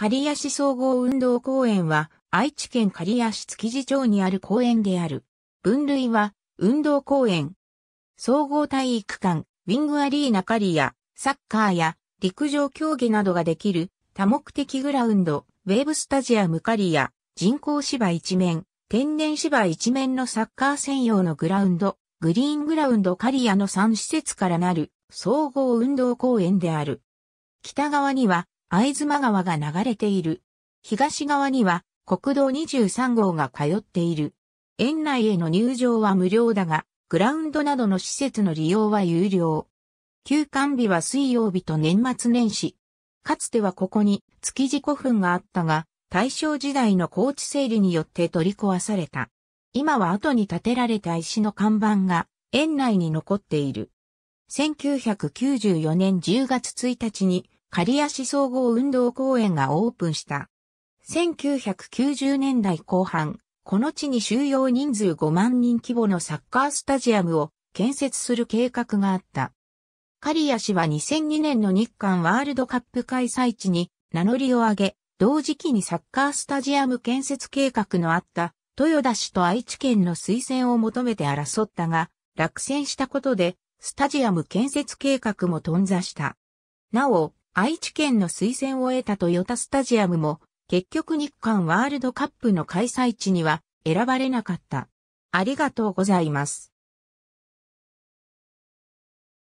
刈谷市総合運動公園は愛知県刈谷市築地町にある公園である。分類は運動公園。総合体育館、ウィングアリーナ刈谷、サッカーや陸上競技などができる多目的グラウンド、ウェーブスタジアム刈谷、人工芝一面、天然芝一面のサッカー専用のグラウンド、グリーングラウンド刈谷の3施設からなる総合運動公園である。北側には会津間川が流れている。東側には国道23号が通っている。園内への入場は無料だが、グラウンドなどの施設の利用は有料。休館日は水曜日と年末年始。かつてはここに築地古墳があったが、大正時代の高地整理によって取り壊された。今は後に建てられた石の看板が園内に残っている。1994年10月1日に刈谷総合運動公園がオープンした。1990年代後半、この地に収容人数5万人規模のサッカースタジアムを建設する計画があった。刈谷市は2002年の日韓ワールドカップ開催地に名乗りを上げ、同時期にサッカースタジアム建設計画のあった豊田市と愛知県の推薦を求めて争ったが、落選したことで、スタジアム建設計画も頓挫した。なお、愛知県の推薦を得たトヨタスタジアムも、結局日韓ワールドカップの開催地には選ばれなかった。ありがとうございます。